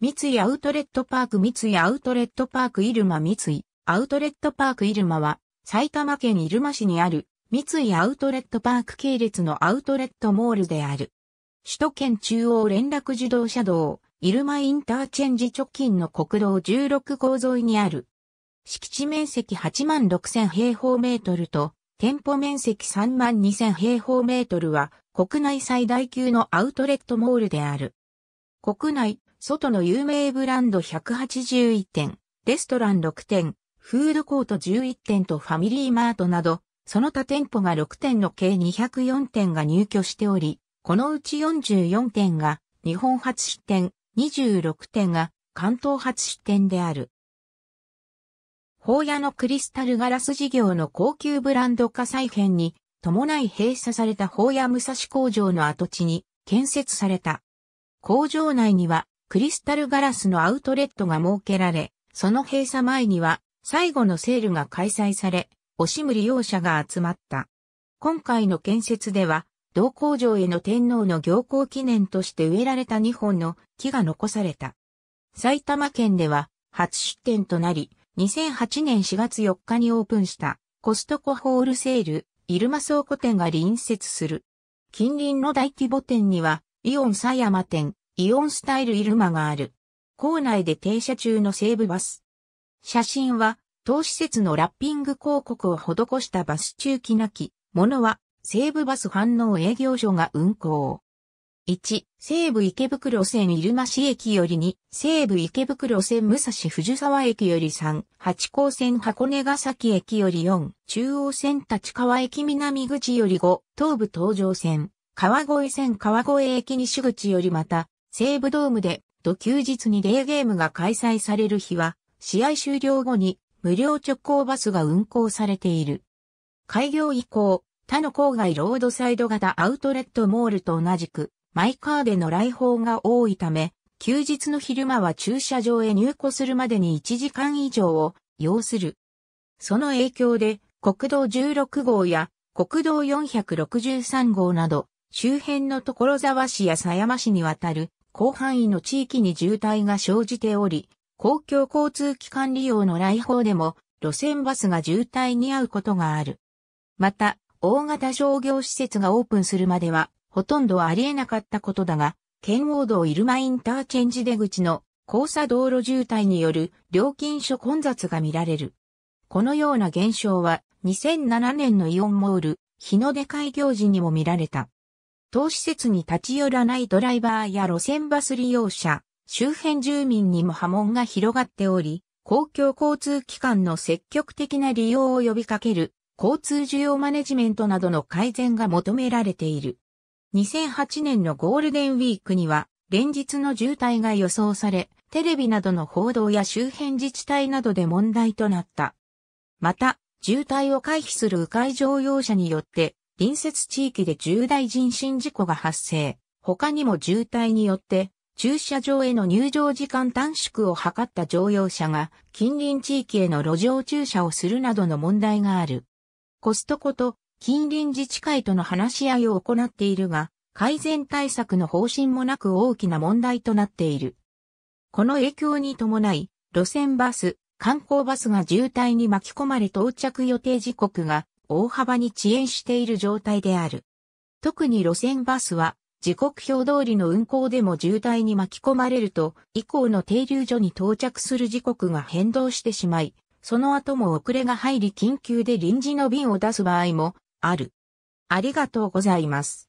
三井アウトレットパーク三井アウトレットパーク入間三井アウトレットパーク入間は埼玉県入間市にある三井アウトレットパーク系列のアウトレットモールである。首都圏中央連絡自動車道入間インターチェンジ直近の国道16号沿いにある。敷地面積8万6000平方メートルと店舗面積3万2000平方メートルは国内最大級のアウトレットモールである。国内外の有名ブランド181店、レストラン6店、フードコート11店とファミリーマートなど、その他店舗が6店の計204店が入居しており、このうち44店が日本初出店、26店が関東初出店である。宝屋のクリスタルガラス事業の高級ブランド化再編に伴い閉鎖された宝屋武蔵工場の跡地に建設された。工場内にはクリスタルガラスのアウトレットが設けられ、その閉鎖前には最後のセールが開催され、惜しむ利用者が集まった。今回の建設では、同工場への天皇の行幸記念として植えられた2本の木が残された。埼玉県では初出店となり、2008年4月4日にオープンしたコストコホールセール、イルマ倉庫店が隣接する。近隣の大規模店には、イオン狭山店、イオンスタイルイルマがある。校内で停車中の西武バス。写真は、当施設のラッピング広告を施したバス中期なき、ものは、西武バス反応営業所が運行。1、西武池袋線入間市駅より2、西武池袋線武蔵藤沢駅より3、八高線箱根ヶ崎駅より4、中央線立川駅南口より5、東武東上線、川越線川越駅西口よりまた、西武ドームで土休日にデーゲームが開催される日は、試合終了後に無料直行バスが運行されている。開業以降、他の郊外ロードサイド型アウトレットモールと同じく、マイカーでの来訪が多いため、休日の昼間は駐車場へ入庫するまでに1時間以上を要する。その影響で、国道16号や国道463号など、周辺の所沢市や狭山市にわたる広範囲の地域に渋滞が生じており、公共交通機関利用の来訪でも路線バスが渋滞に遭うことがある。また、大型商業施設がオープンするまでは、ほとんどありえなかったことだが、圏央道イルマインターチェンジ出口の交差道路渋滞による料金所混雑が見られる。このような現象は2007年のイオンモール、日の出開業時にも見られた。当施設に立ち寄らないドライバーや路線バス利用者、周辺住民にも波紋が広がっており、公共交通機関の積極的な利用を呼びかける交通需要マネジメントなどの改善が求められている。2008年のゴールデンウィークには連日の渋滞が予想され、テレビなどの報道や周辺自治体などで問題となった。また、渋滞を回避する迂回乗用車によって隣接地域で重大人身事故が発生。他にも渋滞によって、駐車場への入場時間短縮を図った乗用車が近隣地域への路上駐車をするなどの問題がある。コストコと近隣自治会との話し合いを行っているが、改善対策の方針もなく大きな問題となっている。この影響に伴い、路線バス、観光バスが渋滞に巻き込まれ到着予定時刻が大幅に遅延している状態である。特に路線バスは時刻表通りの運行でも渋滞に巻き込まれると、以降の停留所に到着する時刻が変動してしまい、その後も遅れが入り緊急で臨時の便を出す場合もある。ありがとうございます。